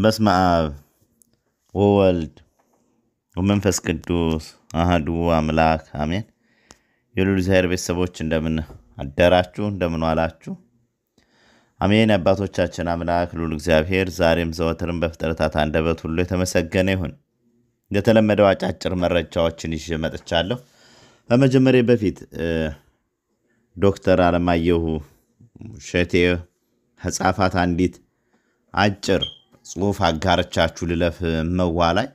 በስመ አብ ወወልድ ወመንፈስ ቅዱስ አህዱ አምላክ አሜን። የሉሉ እግዚአብሔር ቤተሰቦች እንደምን አደራችሁ? እንደምን ዋላችሁ? አሜን። አባቶቻችን አምላክ ሉል እግዚአብሔር ዛሬም ዘወትርም በፍጥረታት አንደበት ሁሉ የተመሰገነ ይሁን። እንደተለመደው አጫጭር መረጃዎችን ይዤ መጥቻለሁ። በመጀመሪያ በፊት ዶክተር አለማየሁ ሸቴ ከጻፋት አንዲት አጭር ጽሁፍ አጋርቻችሁ ልለፍ መዋ ላይ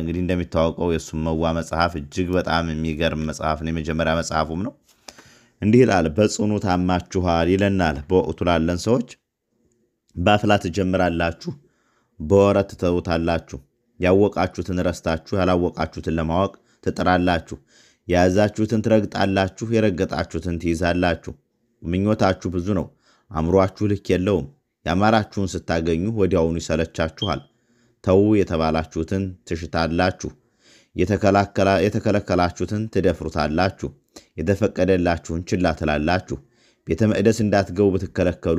እንግዲህ እንደሚታወቀው የእሱ መዋ መጽሐፍ እጅግ በጣም የሚገርም መጽሐፍ ነው። የመጀመሪያ መጽሐፉም ነው። እንዲህ ይላል። በጽኑ ታማችኋል ይለናል። በወቅቱ ላለን ሰዎች በአፍላ ትጀምራላችሁ፣ በወረት ትተውታላችሁ። ያወቃችሁትን ረስታችሁ ያላወቃችሁትን ለማወቅ ትጥራላችሁ። የያዛችሁትን ትረግጣላችሁ፣ የረገጣችሁትን ትይዛላችሁ። ምኞታችሁ ብዙ ነው፣ አእምሯችሁ ልክ የለውም። ያማራችሁን ስታገኙ ወዲያውኑ ይሰለቻችኋል። ተዉ የተባላችሁትን ትሽታላችሁ፣ የተከለከላችሁትን ትደፍሩታላችሁ፣ የተፈቀደላችሁን ችላ ትላላችሁ። ቤተ መቅደስ እንዳትገቡ ብትከለከሉ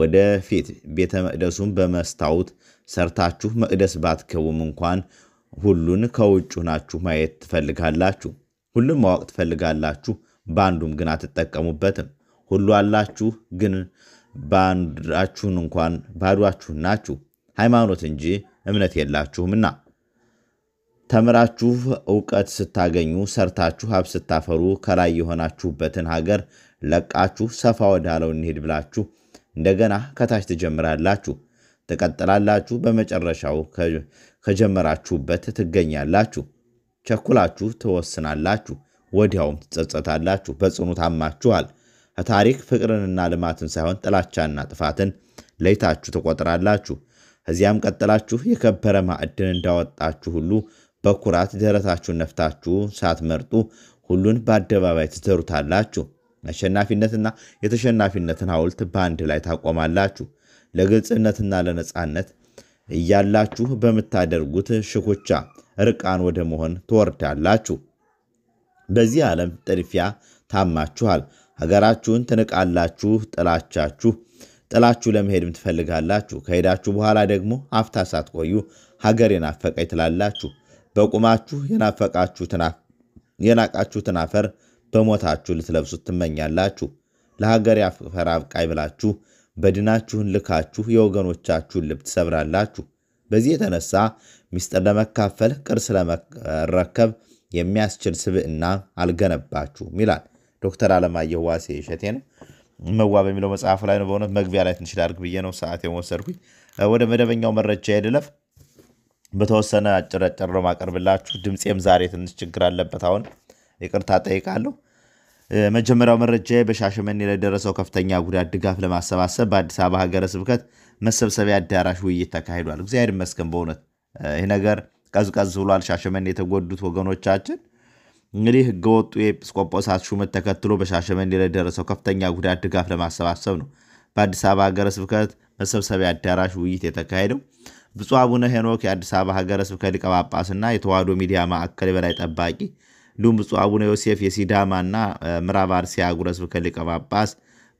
ወደ ፊት ቤተ መቅደሱን በመስታወት ሰርታችሁ መቅደስ ባትገቡም እንኳን ሁሉን ከውጭ ናችሁ ማየት ትፈልጋላችሁ። ሁሉም ማወቅ ትፈልጋላችሁ፣ በአንዱም ግን አትጠቀሙበትም። ሁሉ አላችሁ ግን ባንዳችሁን እንኳን ባዷችሁን ናችሁ፣ ሃይማኖት እንጂ እምነት የላችሁምና። ተምራችሁ እውቀት ስታገኙ ሰርታችሁ ሀብ ስታፈሩ ከላይ የሆናችሁበትን ሀገር ለቃችሁ ሰፋ ወዳለው እንሄድ ብላችሁ እንደገና ከታች ትጀምራላችሁ፣ ትቀጥላላችሁ። በመጨረሻው ከጀመራችሁበት ትገኛላችሁ። ቸኩላችሁ ትወስናላችሁ፣ ወዲያውም ትጸጸታላችሁ። በጽኑ ታማችኋል። ከታሪክ ፍቅርንና ልማትን ሳይሆን ጥላቻና ጥፋትን ለይታችሁ ትቆጥራላችሁ። እዚያም ቀጥላችሁ የከበረ ማዕድን እንዳወጣችሁ ሁሉ በኩራት ደረታችሁን ነፍታችሁ ሳትመርጡ ሁሉን በአደባባይ ትዘሩታላችሁ። አሸናፊነትና የተሸናፊነትን ሐውልት በአንድ ላይ ታቆማላችሁ። ለግልጽነትና ለነፃነት እያላችሁ በምታደርጉት ሽኩቻ ርቃን ወደ መሆን ትወርዳላችሁ። በዚህ ዓለም ጥድፊያ ታማችኋል። ሀገራችሁን ትንቃላችሁ፣ ጥላቻችሁ ጥላችሁ ለመሄድም ትፈልጋላችሁ። ከሄዳችሁ በኋላ ደግሞ ሀፍታ ሳትቆዩ ሀገር የናፈቀኝ ትላላችሁ። በቁማችሁ የናቃችሁትን አፈር በሞታችሁ ልትለብሱት ትመኛላችሁ። ለሀገር አፈር አብቃይ ብላችሁ በድናችሁን ልካችሁ የወገኖቻችሁን ልብ ትሰብራላችሁ። በዚህ የተነሳ ምስጢር ለመካፈል ቅርስ ለመረከብ የሚያስችል ስብዕና አልገነባችሁም ይላል። ዶክተር አለማየሁ ዋሴ እሸቴ ነው። መዋ በሚለው መጽሐፉ ላይ ነው። በእውነት መግቢያ ላይ ትንሽ ላድርግ ብዬ ነው ሰዓት የወሰድኩኝ። ወደ መደበኛው መረጃ ሄድለፍ በተወሰነ አጭር ነው ማቀርብላችሁ። ድምፄም ዛሬ ትንሽ ችግር አለበት። አሁን ይቅርታ ጠይቃለሁ። መጀመሪያው መረጃ በሻሸመኔ ለደረሰው ከፍተኛ ጉዳት ድጋፍ ለማሰባሰብ በአዲስ አበባ ሀገረ ስብከት መሰብሰቢያ አዳራሽ ውይይት ተካሂዷል። እግዚአብሔር ይመስገን። በእውነት ይህ ነገር ቀዝቀዝ ብሏል። ሻሸመኔ የተጎዱት ወገኖቻችን እንግዲህ ህገወጡ የኤጲስቆጶሳት ሹመት ተከትሎ በሻሸመኔ ደረሰው ከፍተኛ ጉዳት ድጋፍ ለማሰባሰብ ነው በአዲስ አበባ ሀገረ ስብከት መሰብሰቢያ አዳራሽ ውይይት የተካሄደው። ብፁዕ አቡነ ሄኖክ የአዲስ አበባ ሀገረ ስብከት ሊቀ ጳጳስና የተዋሕዶ ሚዲያ ማዕከል የበላይ ጠባቂ እንዲሁም ብፁዕ አቡነ ዮሴፍ የሲዳማና ምዕራብ አርሲ ሀገረ ስብከት ሊቀ ጳጳስ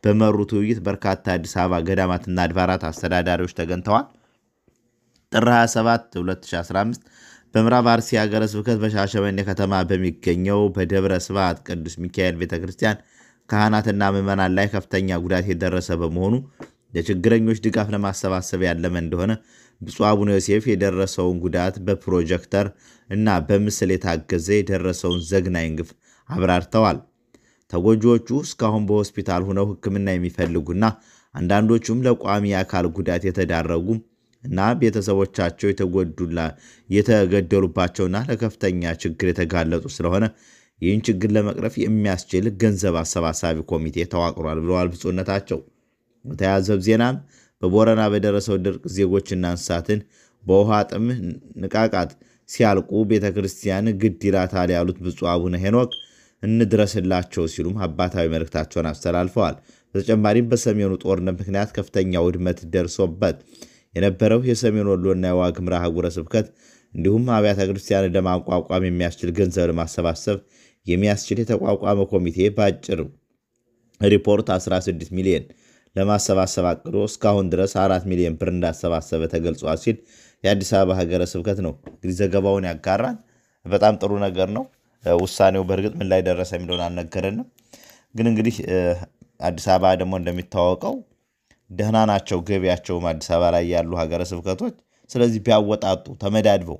በመሩት ውይይት በርካታ አዲስ አበባ ገዳማትና አድባራት አስተዳዳሪዎች ተገኝተዋል። ጥር 27 2015 በምዕራብ አርሲ ሀገረ ስብከት በሻሸመኔ ከተማ በሚገኘው በደብረ ስብዓት ቅዱስ ሚካኤል ቤተ ክርስቲያን ካህናትና ምዕመናን ላይ ከፍተኛ ጉዳት የደረሰ በመሆኑ ለችግረኞች ድጋፍ ለማሰባሰብ ያለመ እንደሆነ ብፁዕ አቡነ ዮሴፍ የደረሰውን ጉዳት በፕሮጀክተር እና በምስል የታገዘ የደረሰውን ዘግናኝ ግፍ አብራርተዋል። ተጎጂዎቹ እስካሁን በሆስፒታል ሆነው ሕክምና የሚፈልጉና አንዳንዶቹም ለቋሚ አካል ጉዳት የተዳረጉ እና ቤተሰቦቻቸው የተጎዱላ የተገደሉባቸውና ለከፍተኛ ችግር የተጋለጡ ስለሆነ ይህን ችግር ለመቅረፍ የሚያስችል ገንዘብ አሰባሳቢ ኮሚቴ ተዋቅሯል ብለዋል ብፁዕነታቸው። በተያዘብ ዜናም በቦረና በደረሰው ድርቅ ዜጎችና እንስሳትን በውሃ ጥም ንቃቃት ሲያልቁ ቤተ ክርስቲያን ግድ ይላታል ያሉት ብፁዕ አቡነ ሄኖክ እንድረስላቸው ሲሉም አባታዊ መልእክታቸውን አስተላልፈዋል። በተጨማሪም በሰሜኑ ጦርነት ምክንያት ከፍተኛ ውድመት ደርሶበት የነበረው የሰሜን ወሎና የዋግምራ ሀገረ ስብከት እንዲሁም አብያተ ክርስቲያን ለማቋቋም የሚያስችል ገንዘብ ለማሰባሰብ የሚያስችል የተቋቋመ ኮሚቴ በአጭር ሪፖርት 16 ሚሊዮን ለማሰባሰብ አቅዶ እስካሁን ድረስ 4 ሚሊዮን ብር እንዳሰባሰበ ተገልጿል ሲል የአዲስ አበባ ሀገረ ስብከት ነው እንግዲህ ዘገባውን ያጋራል። በጣም ጥሩ ነገር ነው። ውሳኔው በእርግጥ ምን ላይ ደረሰ የሚለውን አልነገረንም። ግን እንግዲህ አዲስ አበባ ደግሞ እንደሚታወቀው ደህና ናቸው። ገቢያቸውም አዲስ አበባ ላይ ያሉ ሀገረ ስብከቶች ስለዚህ ቢያወጣጡ ተመዳድበው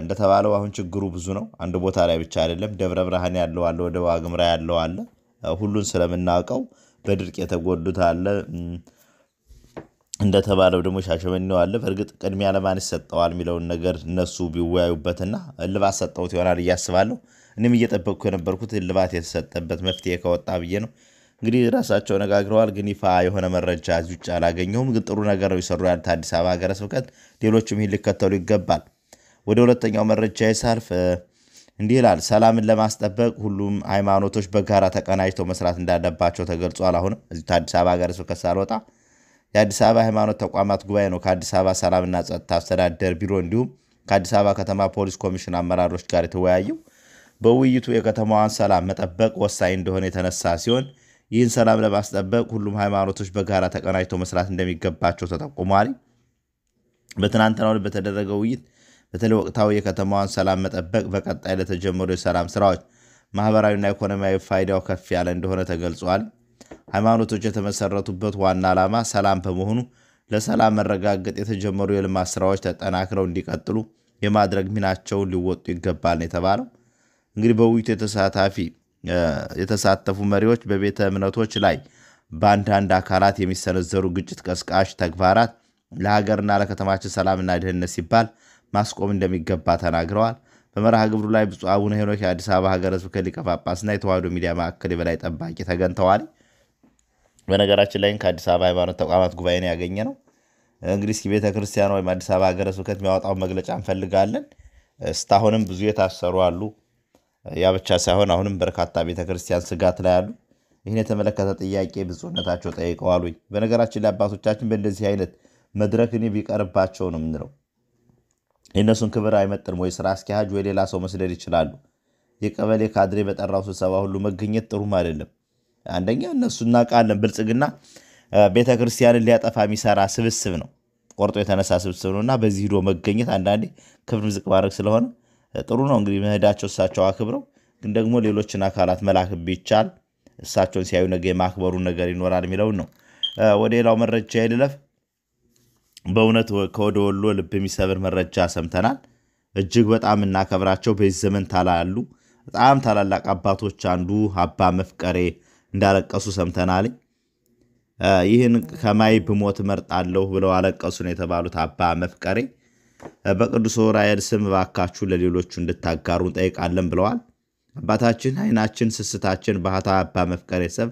እንደተባለው አሁን ችግሩ ብዙ ነው። አንድ ቦታ ላይ ብቻ አይደለም። ደብረ ብርሃን ያለው አለ፣ ወደ ዋግምራ ያለው አለ። ሁሉን ስለምናውቀው በድርቅ የተጎዱት አለ። እንደተባለው ደግሞ ሻሸመኔው አለ። በእርግጥ ቅድሚያ ለማን ይሰጠዋል የሚለውን ነገር እነሱ ቢወያዩበትና እልባት ሰጠውት ይሆናል እያስባለሁ። እኔም እየጠበቅኩ የነበርኩት እልባት የተሰጠበት መፍትሄ ከወጣ ብዬ ነው። እንግዲህ ራሳቸው ነጋግረዋል። ግን ይፋ የሆነ መረጃ እዚህ ውጭ አላገኘሁም። ግን ጥሩ ነገር ነው የሰሩ ያሉት አዲስ አበባ ሀገረ ስብከት፣ ሌሎችም ይህን ሊከተሉ ይገባል። ወደ ሁለተኛው መረጃ ይሳልፍ። እንዲህ ይላል። ሰላምን ለማስጠበቅ ሁሉም ሃይማኖቶች በጋራ ተቀናጅተው መስራት እንዳለባቸው ተገልጿል። አሁንም እዚህ አዲስ አበባ ሀገረ ስብከት ሳልወጣ የአዲስ አበባ ሃይማኖት ተቋማት ጉባኤ ነው ከአዲስ አበባ ሰላምና ጸጥታ አስተዳደር ቢሮ እንዲሁም ከአዲስ አበባ ከተማ ፖሊስ ኮሚሽን አመራሮች ጋር የተወያየው። በውይይቱ የከተማዋን ሰላም መጠበቅ ወሳኝ እንደሆነ የተነሳ ሲሆን ይህን ሰላም ለማስጠበቅ ሁሉም ሃይማኖቶች በጋራ ተቀናጅተው መስራት እንደሚገባቸው ተጠቁሟል። በትናንትናው በተደረገው በተደረገ ውይይት በተለይ ወቅታዊ የከተማዋን ሰላም መጠበቅ፣ በቀጣይ ለተጀመሩ የሰላም ስራዎች ማህበራዊና ኢኮኖሚያዊ ፋይዳው ከፍ ያለ እንደሆነ ተገልጿል። ሃይማኖቶች የተመሰረቱበት ዋና ዓላማ ሰላም በመሆኑ ለሰላም መረጋገጥ የተጀመሩ የልማት ስራዎች ተጠናክረው እንዲቀጥሉ የማድረግ ሚናቸውን ሊወጡ ይገባል ነው የተባለው። እንግዲህ በውይይቱ የተሳታፊ የተሳተፉ መሪዎች በቤተ እምነቶች ላይ በአንዳንድ አካላት የሚሰነዘሩ ግጭት ቀስቃሽ ተግባራት ለሀገርና ለከተማችን ሰላምና ደህንነት ሲባል ማስቆም እንደሚገባ ተናግረዋል። በመርሃ ግብሩ ላይ ብፁዕ አቡነ ሄኖክ የአዲስ አበባ ሀገረ ስብከት ሊቀ ጳጳስና ሚዲያ ማዕከል የበላይ ጠባቂ ተገኝተዋል። በነገራችን ላይ ከአዲስ አበባ ሃይማኖት ተቋማት ጉባኤ ነው ያገኘ ነው። እንግዲህ እስኪ ቤተ ክርስቲያን ወይም አዲስ አበባ ሀገረ ስብከት የሚያወጣው መግለጫ እንፈልጋለን። እስታሁንም ብዙ የታሰሩ አሉ። ያ ብቻ ሳይሆን አሁንም በርካታ ቤተክርስቲያን ስጋት ላይ አሉ። ይህን የተመለከተ ጥያቄ ብፁዕነታቸው ጠይቀዋሉኝ። በነገራችን ላይ አባቶቻችን በእንደዚህ አይነት መድረክ እኔ ቢቀርባቸው ነው የምንለው። የእነሱን ክብር አይመጥንም ወይ ስራ አስኪያጅ ወይ ሌላ ሰው መስደድ ይችላሉ። የቀበሌ ካድሬ በጠራው ስብሰባ ሁሉ መገኘት ጥሩም አይደለም። አንደኛ እነሱ እናውቃለን፣ ብልጽግና ቤተክርስቲያንን ሊያጠፋ የሚሰራ ስብስብ ነው፣ ቆርጦ የተነሳ ስብስብ ነው እና በዚህ ሂዶ መገኘት አንዳንዴ ክብር ዝቅ ማድረግ ስለሆነ ጥሩ ነው እንግዲህ መሄዳቸው እሳቸው አክብረው ግን ደግሞ ሌሎችን አካላት መላክ ቢቻል እሳቸውን ሲያዩ ነገ የማክበሩ ነገር ይኖራል የሚለውን ነው። ወደ ሌላው መረጃ ይልለፍ። በእውነት ከወደ ወሎ ልብ የሚሰብር መረጃ ሰምተናል። እጅግ በጣም እናከብራቸው በዚህ ዘመን ታላ ያሉ በጣም ታላላቅ አባቶች አንዱ አባ መፍቀሬ እንዳለቀሱ ሰምተናል። ይህን ከማይ ብሞት መርጣለሁ ብለው አለቀሱ ነው የተባሉት አባ መፍቀሬ በቅዱስ ዑራኤል ስም እባካችሁ ለሌሎቹ እንድታጋሩ እንጠይቃለን ብለዋል። አባታችን አይናችን፣ ስስታችን ባህታ አባ መፍቀሬ ሰብ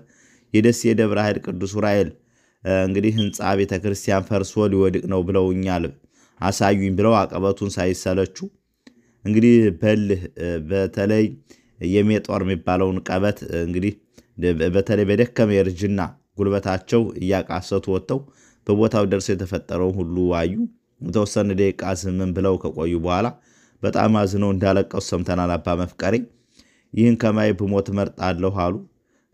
የደሴ የደብረ ኃይል ቅዱስ ዑራኤል እንግዲህ ህንፃ ቤተ ክርስቲያን ፈርሶ ሊወድቅ ነው ብለውኛል፣ አሳዩኝ ብለው አቀበቱን ሳይሰለቹ እንግዲህ በልህ በተለይ የሜጦር የሚባለውን ቀበት እንግዲህ በተለይ በደከመ የእርጅና ጉልበታቸው እያቃሰቱ ወጥተው በቦታው ደርሰው የተፈጠረውን ሁሉ አዩ። የተወሰነ ደቂቃ ዝምን ብለው ከቆዩ በኋላ በጣም አዝነው እንዳለቀሱ ሰምተናል። አባ መፍቀሬ ይህን ከማይ ብሞት እመርጣለሁ አሉ።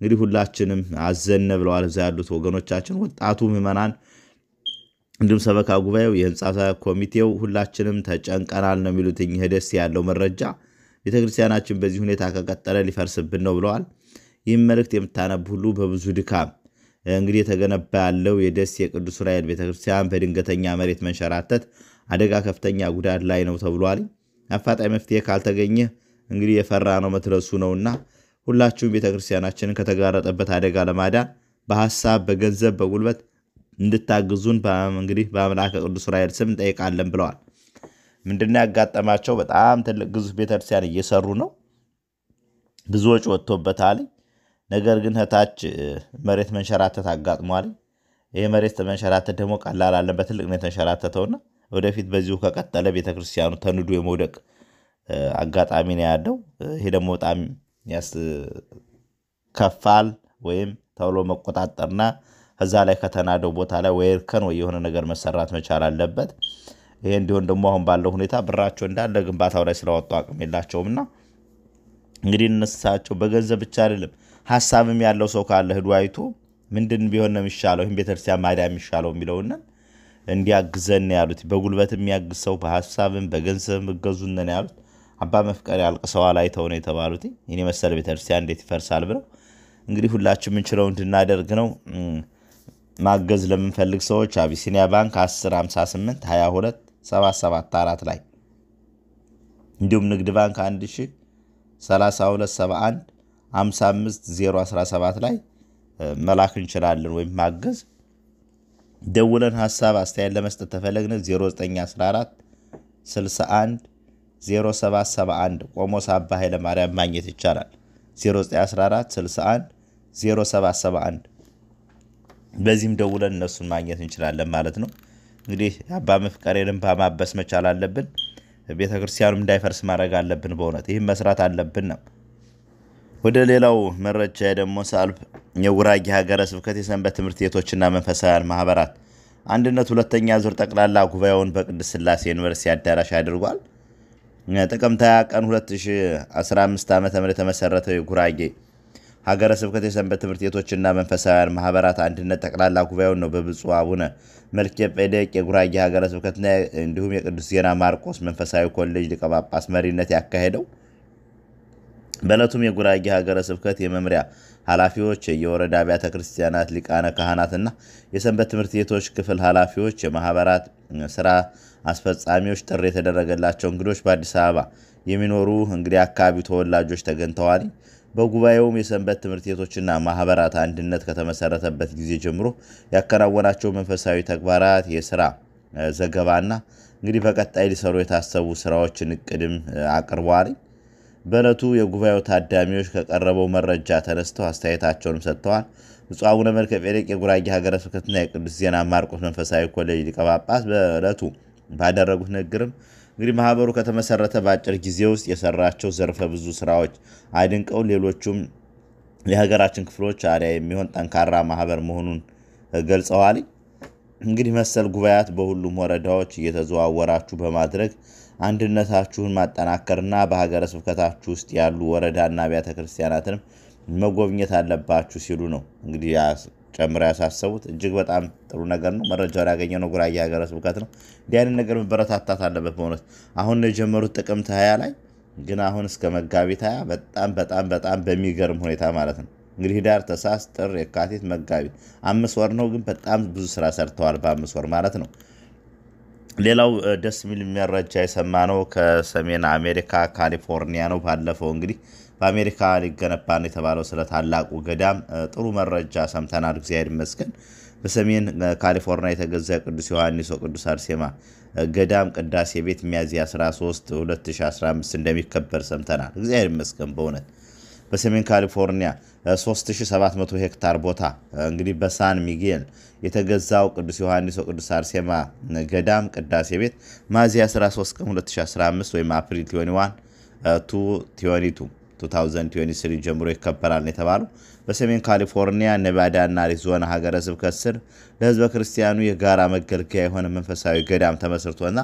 እንግዲህ ሁላችንም አዘነ ብለዋል። እዛ ያሉት ወገኖቻችን፣ ወጣቱ ምዕመናን፣ እንዲሁም ሰበካ ጉባኤው፣ የህንፃ ኮሚቴው ሁላችንም ተጨንቀናል ነው የሚሉት እኚህ ደስ ያለው መረጃ ቤተክርስቲያናችን በዚህ ሁኔታ ከቀጠለ ሊፈርስብን ነው ብለዋል። ይህም መልእክት የምታነብ ሁሉ በብዙ ድካም እንግዲህ የተገነባ ያለው የደሴ የቅዱስ ራኤል ቤተክርስቲያን በድንገተኛ መሬት መንሸራተት አደጋ ከፍተኛ ጉዳት ላይ ነው ተብሏል። አፋጣኝ መፍትሄ ካልተገኘ እንግዲህ የፈራ ነው መትረሱ ነውና ሁላችሁም ቤተክርስቲያናችንን ከተጋረጠበት አደጋ ለማዳን በሀሳብ በገንዘብ በጉልበት እንድታግዙን እንግዲህ በአምላከ ቅዱስ ራኤል ስም እንጠይቃለን ብለዋል። ምንድነው ያጋጠማቸው? በጣም ትልቅ ግዙፍ ቤተክርስቲያን እየሰሩ ነው። ብዙ ወጪ ወጥቶበታል። ነገር ግን ከታች መሬት መንሸራተት አጋጥሟል። ይህ መሬት መንሸራተት ደግሞ ቀላል አለን። በትልቅ ነው የተንሸራተተውና ወደፊት በዚሁ ከቀጠለ ቤተክርስቲያኑ ተንዶ የመውደቅ አጋጣሚ ነው ያለው። ይሄ ደግሞ በጣም ያስከፋል። ወይም ተብሎ መቆጣጠርና ከዛ ላይ ከተናደው ቦታ ላይ ወይ እርከን ወይ የሆነ ነገር መሰራት መቻል አለበት። ይሄ እንዲሆን ደግሞ አሁን ባለው ሁኔታ ብራቸው እንዳለ ግንባታው ላይ ስለወጡ አቅም የላቸውም ና እንግዲህ እነሳቸው በገንዘብ ብቻ አይደለም ሀሳብም ያለው ሰው ካለ ህዱ አይቶ ምንድን ቢሆን ነው የሚሻለው፣ ይህም ቤተክርስቲያን ማዳ የሚሻለው የሚለውንን እንዲያግዘን ያሉት በጉልበት የሚያግዝ ሰው በሀሳብም በገንዘብም እገዙነን ያሉት አባ መፍቀሬ አልቅሰዋል አይተው ነው የተባሉት። ይህን የመሰለ ቤተክርስቲያን እንዴት ይፈርሳል ብለው እንግዲህ ሁላችን የምንችለው እንድናደርግ ነው። ማገዝ ለምንፈልግ ሰዎች አቢሲኒያ ባንክ 1058 22 774 ላይ እንዲሁም ንግድ ባንክ 1000 55017 ላይ መላክ እንችላለን ወይም ማገዝ። ደውለን ሀሳብ አስተያየት ለመስጠት ተፈለግነ 0914 61 0771 ቆሞስ አባ ኃይለ ማርያም ማግኘት ይቻላል። 0914 61 0771 በዚህም ደውለን እነሱን ማግኘት እንችላለን ማለት ነው። እንግዲህ አባ መፍቀሬንም በማበስ መቻል አለብን። ቤተክርስቲያኑም እንዳይፈርስ ማድረግ አለብን። በእውነት ይህም መስራት አለብን ነው ወደ ሌላው መረጃ ደግሞ ሳልፍ የጉራጌ ሀገረ ስብከት የሰንበት ትምህርት ቤቶችና መንፈሳውያን ማህበራት አንድነት ሁለተኛ ዙር ጠቅላላ ጉባኤውን በቅድስት ስላሴ ዩኒቨርሲቲ አዳራሽ አድርጓል። ጥቅምት 20 ቀን 2015 ዓ ም የተመሰረተው የጉራጌ ሀገረ ስብከት የሰንበት ትምህርት ቤቶችና መንፈሳውያን ማህበራት አንድነት ጠቅላላ ጉባኤውን ነው በብፁዕ አቡነ መልከ የጉራጌ ሀገረ ስብከትና እንዲሁም የቅዱስ ዜና ማርቆስ መንፈሳዊ ኮሌጅ ሊቀ ጳጳስ መሪነት ያካሄደው። በለቱም የጉራጌ ሀገረ ስብከት የመምሪያ ኃላፊዎች፣ የወረዳ አብያተ ክርስቲያናት ሊቃነ ካህናትና የሰንበት ትምህርት ቤቶች ክፍል ኃላፊዎች፣ የማህበራት ስራ አስፈጻሚዎች፣ ጥሪ የተደረገላቸው እንግዶች፣ በአዲስ አበባ የሚኖሩ እንግዲህ አካባቢው ተወላጆች ተገኝተዋል። በጉባኤውም የሰንበት ትምህርት ቤቶችና ማህበራት አንድነት ከተመሰረተበት ጊዜ ጀምሮ ያከናወናቸው መንፈሳዊ ተግባራት የስራ ዘገባና እንግዲህ በቀጣይ ሊሰሩ የታሰቡ ስራዎችን እቅድም አቅርበዋል። በዕለቱ የጉባኤው ታዳሚዎች ከቀረበው መረጃ ተነስተው አስተያየታቸውንም ሰጥተዋል። ብፁዕ አቡነ መልከ ጼዴቅ የጉራጌ ሀገረ ስብከትና የቅዱስ ዜና ማርቆስ መንፈሳዊ ኮሌጅ ሊቀ ጳጳስ በዕለቱ ባደረጉት ንግግርም እንግዲህ ማህበሩ ከተመሰረተ በአጭር ጊዜ ውስጥ የሰራቸው ዘርፈ ብዙ ስራዎች አድንቀው ሌሎቹም የሀገራችን ክፍሎች አሪያ የሚሆን ጠንካራ ማህበር መሆኑን ገልጸዋል። እንግዲህ መሰል ጉባኤያት በሁሉም ወረዳዎች እየተዘዋወራችሁ በማድረግ አንድነታችሁን ማጠናከርና በሀገረ ስብከታችሁ ውስጥ ያሉ ወረዳና አብያተ ክርስቲያናትን መጎብኘት አለባችሁ ሲሉ ነው እንግዲህ ጨምረው ያሳሰቡት። እጅግ በጣም ጥሩ ነገር ነው። መረጃውን ያገኘነው ጉራጌ ሀገረ ስብከት ነው። እንዲህ አይነት ነገር መበረታታት አለበት። በእውነት አሁን የጀመሩት ጥቅምት ሀያ ላይ ግን አሁን እስከ መጋቢት ሀያ በጣም በጣም በጣም በሚገርም ሁኔታ ማለት ነው እንግዲህ ህዳር፣ ተሳስ፣ ጥር፣ የካቲት፣ መጋቢት አምስት ወር ነው። ግን በጣም ብዙ ስራ ሰርተዋል በአምስት ወር ማለት ነው። ሌላው ደስ የሚል መረጃ የሰማ ነው ከሰሜን አሜሪካ ካሊፎርኒያ ነው። ባለፈው እንግዲህ በአሜሪካ ሊገነባ ነው የተባለው ስለ ታላቁ ገዳም ጥሩ መረጃ ሰምተናል። እግዚአብሔር ይመስገን። በሰሜን ካሊፎርኒያ የተገዛ ቅዱስ ዮሐንስ ወቅዱስ አርሴማ ገዳም ቅዳሴ ቤት ሚያዝያ 13 2015 እንደሚከበር ሰምተናል። እግዚአብሔር ይመስገን በእውነት በሰሜን ካሊፎርኒያ 3700 ሄክታር ቦታ እንግዲህ በሳን ሚጌል የተገዛው ቅዱስ ዮሐንስ ወቅዱስ አርሴማ ገዳም ቅዳሴ ቤት ሚያዝያ 13 ቀን 2015 ወይም አፕሪል 21 ቱ 2023 ጀምሮ ይከበራል ነው የተባለው። በሰሜን ካሊፎርኒያ ኔቫዳና አሪዞና ሀገረ ስብከት ስር ክርስቲያኑ የጋራ መገልገያ የሆነ መንፈሳዊ ገዳም ተመስርቶና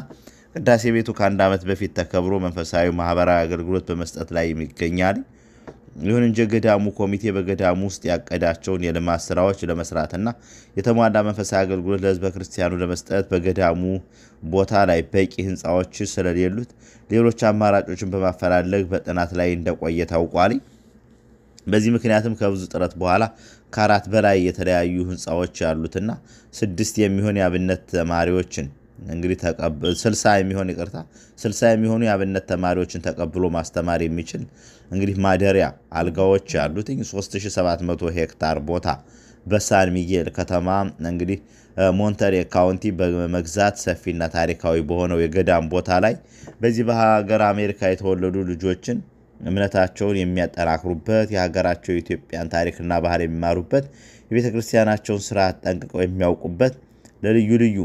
ቅዳሴ ቤቱ ከአንድ ዓመት በፊት ተከብሮ መንፈሳዊ ማህበራዊ አገልግሎት በመስጠት ላይ ይገኛል። ይሁን እንጂ ገዳሙ ኮሚቴ በገዳሙ ውስጥ ያቀዳቸውን የልማት ስራዎች ለመስራትና የተሟላ መንፈሳዊ አገልግሎት ለህዝበ ክርስቲያኑ ለመስጠት በገዳሙ ቦታ ላይ በቂ ህንፃዎች ስለሌሉት ሌሎች አማራጮችን በማፈላለግ በጥናት ላይ እንደቆየ ታውቋል። በዚህ ምክንያትም ከብዙ ጥረት በኋላ ከአራት በላይ የተለያዩ ህንፃዎች ያሉትና ስድስት የሚሆን የአብነት ተማሪዎችን እንግዲህ ስልሳ የሚሆን ይቅርታ ስልሳ የሚሆኑ የአብነት ተማሪዎችን ተቀብሎ ማስተማር የሚችል እንግዲህ ማደሪያ አልጋዎች ያሉት 3700 ሄክታር ቦታ በሳን ሚጌል ከተማ እንግዲህ ሞንተሬ ካውንቲ በመግዛት ሰፊና ታሪካዊ በሆነው የገዳም ቦታ ላይ በዚህ በሀገር አሜሪካ የተወለዱ ልጆችን እምነታቸውን የሚያጠናክሩበት የሀገራቸው የኢትዮጵያን ታሪክና ባህል የሚማሩበት የቤተ ክርስቲያናቸውን ስርዓት ጠንቅቀው የሚያውቁበት ለልዩ ልዩ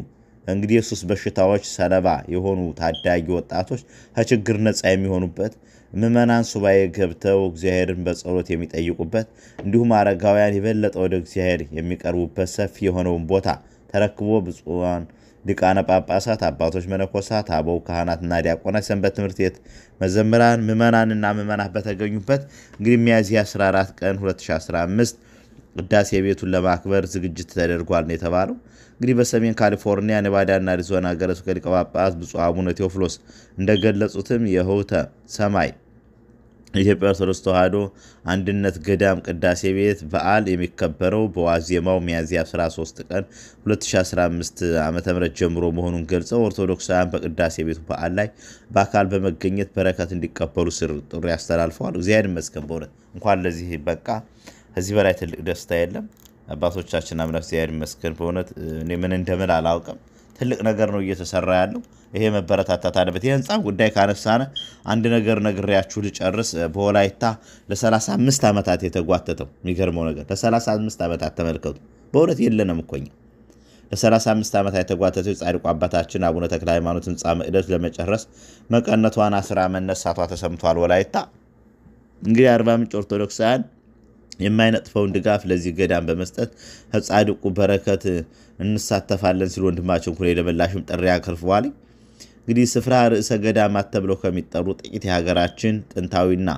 እንግዲህ የሱስ በሽታዎች ሰለባ የሆኑ ታዳጊ ወጣቶች ከችግር ነፃ የሚሆኑበት ምዕመናን ሱባኤ ገብተው እግዚአብሔርን በጸሎት የሚጠይቁበት እንዲሁም አረጋውያን የበለጠ ወደ እግዚአብሔር የሚቀርቡበት ሰፊ የሆነውን ቦታ ተረክቦ ብፁዓን ሊቃነ ጳጳሳት፣ አባቶች መነኮሳት፣ አበው ካህናትና ዲያቆናት፣ ሰንበት ትምህርት ቤት መዘምራን፣ ምዕመናንና ምዕመናት በተገኙበት እንግዲህ ሚያዝያ 14 ቀን 2015 ቅዳሴ ቤቱን ለማክበር ዝግጅት ተደርጓል ነው የተባለው። እንግዲህ በሰሜን ካሊፎርኒያ ኔቫዳና አሪዞና ሀገረ ስብከት ሊቀ ጳጳስ ብፁዕ አቡነ ቴዎፍሎስ እንደገለጹትም የህውተ ሰማይ የኢትዮጵያ ኦርቶዶክስ ተዋሕዶ አንድነት ገዳም ቅዳሴ ቤት በዓል የሚከበረው በዋዜማው ሚያዝያ 13 ቀን 2015 ዓ.ም ጀምሮ መሆኑን ገልጸው ኦርቶዶክሳውያን በቅዳሴ ቤቱ በዓል ላይ በአካል በመገኘት በረከት እንዲቀበሉ ስር ጥሪ አስተላልፈዋል። እግዚአብሔር ይመስገን። በእውነት እንኳን ለዚህ በቃ። ከዚህ በላይ ትልቅ ደስታ የለም። አባቶቻችን አምላክ እግዚአብሔር ይመስገን። በእውነት እኔ ምን እንደምል አላውቅም። ትልቅ ነገር ነው እየተሰራ ያለው። ይሄ መበረታታት አለበት። የህንፃ ጉዳይ ካነሳነ አንድ ነገር ነግሬያችሁ ልጨርስ። በወላይታ ለ35 ዓመታት የተጓተተው የሚገርመው ነገር ለ35 ዓመታት ተመልከቱ። በእውነት የለንም እኮ እኛ ለ35 ዓመታት የተጓተተው የጻድቁ አባታችን አቡነ ተክለ ሃይማኖት ህንፃ መቅደስ ለመጨረስ መቀነቷን አስራ መነሳቷ ተሰምቷል። ወላይታ እንግዲህ አርባ ምንጭ ኦርቶዶክሳውያን የማይነጥፈውን ድጋፍ ለዚህ ገዳም በመስጠት ከጻድቁ በረከት እንሳተፋለን ሲል ወንድማችን ኩሌ ለመላሽም ጥሪ አቅርበዋል። እንግዲህ ስፍራ ርዕሰ ገዳማት ተብለው ከሚጠሩ ጥቂት የሀገራችን ጥንታዊና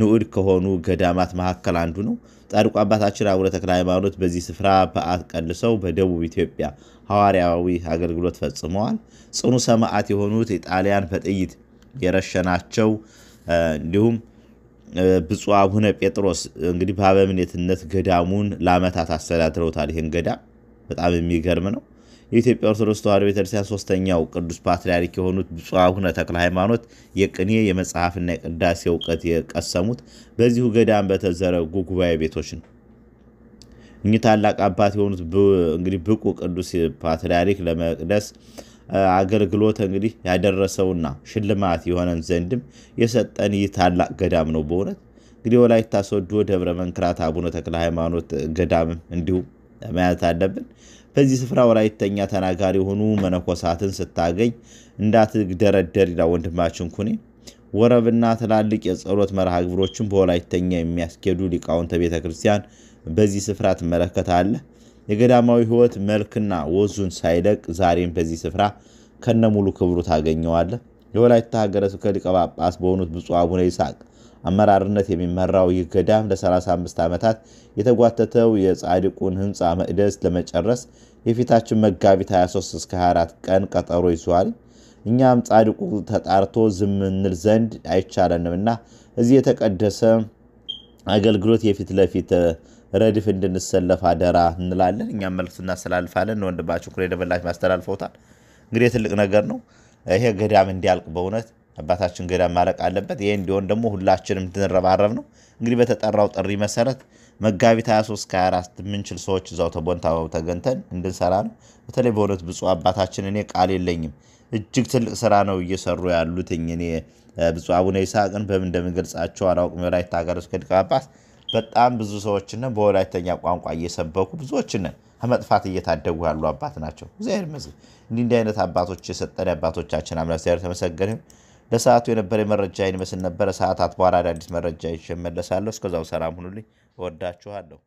ንዑድ ከሆኑ ገዳማት መካከል አንዱ ነው። ጻድቁ አባታችን አቡነ ተክለ ሃይማኖት በዚህ ስፍራ በዓት ቀልሰው በደቡብ ኢትዮጵያ ሐዋርያዊ አገልግሎት ፈጽመዋል። ጽኑ ሰማዕት የሆኑት ኢጣሊያን በጥይት የረሸናቸው እንዲሁም ብፁ አቡነ ጴጥሮስ እንግዲህ በአበምኔትነት ገዳሙን ለዓመታት አስተዳድረውታል። ይህን ገዳም በጣም የሚገርም ነው። የኢትዮጵያ ኦርቶዶክስ ተዋሕዶ ቤተክርስቲያን ሶስተኛው ቅዱስ ፓትርያርክ የሆኑት ብፁ አቡነ ተክለ ሃይማኖት የቅኔ የመጽሐፍና የቅዳሴ እውቀት የቀሰሙት በዚሁ ገዳም በተዘረጉ ጉባኤ ቤቶች ነው። እኚህ ታላቅ አባት የሆኑት እንግዲህ ብቁ ቅዱስ ፓትርያርክ ለመቅደስ አገልግሎት እንግዲህ ያደረሰውና ሽልማት የሆነን ዘንድም የሰጠን ይህ ታላቅ ገዳም ነው። በእውነት እንግዲህ ወላይታ ሶዶ ደብረ መንክራት አቡነ ተክለ ሃይማኖት ገዳምም እንዲሁ መያዝ አለብን። በዚህ ስፍራ ወላይተኛ ተናጋሪ የሆኑ መነኮሳትን ስታገኝ እንዳትደረደር ይላል ወንድማችን ኩኔ። ወረብና ትላልቅ የጸሎት መርሃ ግብሮችን በወላይተኛ የሚያስኬዱ ሊቃውንተ ቤተ ክርስቲያን በዚህ ስፍራ ትመለከታለህ። የገዳማዊ ሕይወት መልክና ወዙን ሳይለቅ ዛሬም በዚህ ስፍራ ከነ ሙሉ ክብሩ ታገኘዋለ። የወላይታ ሀገረ ስብከት ሊቀ ጳጳስ በሆኑት ብፁዕ አቡነ ይስሐቅ አመራርነት የሚመራው ይህ ገዳም ለ35 ዓመታት የተጓተተው የጻድቁን ህንፃ መቅደስ ለመጨረስ የፊታችን መጋቢት 23 እስከ 24 ቀን ቀጠሮ ይዟል። እኛም ጻድቁ ተጣርቶ ዝም እንል ዘንድ አይቻለንምና እዚህ የተቀደሰ አገልግሎት የፊት ለፊት ረድፍ እንድንሰለፍ አደራ እንላለን። እኛም መልእክት እናስተላልፋለን። ወንድማችሁ ኩሬ ደበላሽ ማስተላልፈውታል። እንግዲህ ትልቅ ነገር ነው ይሄ ገዳም እንዲያልቅ በእውነት አባታችን ገዳም ማለቅ አለበት። ይሄ እንዲሆን ደግሞ ሁላችንም እንድንረባረብ ነው። እንግዲህ በተጠራው ጥሪ መሰረት መጋቢት 23 ከ24 የምንችል ሰዎች እዛው ተቦን ታበብ ተገንተን እንድንሰራ ነው። በተለይ በእውነት ብፁዕ አባታችን እኔ ቃል የለኝም እጅግ ትልቅ ስራ ነው እየሰሩ ያሉት። እኔ ብፁዕ አቡነ ይስሐቅን በምን እንደምንገልጻቸው አላውቅም። የወላይታ ሀገረ ስብከት ሊቀ ጳጳስ በጣም ብዙ ሰዎችን በወላይተኛ ቋንቋ እየሰበኩ ብዙዎችን ከመጥፋት እየታደጉ ያሉ አባት ናቸው። እግዚአብሔር ይመስገን። እንዲህ እንዲህ አይነት አባቶች የሰጠን አባቶቻችን አምላክ እግዚአብሔር ተመሰገንም። ለሰዓቱ የነበረ መረጃ ይመስል ነበረ። ሰዓታት በኋላ አዳዲስ መረጃ ይዤ እመለሳለሁ። እስከዛው ሰላም ሁኑልኝ። እወዳችኋለሁ።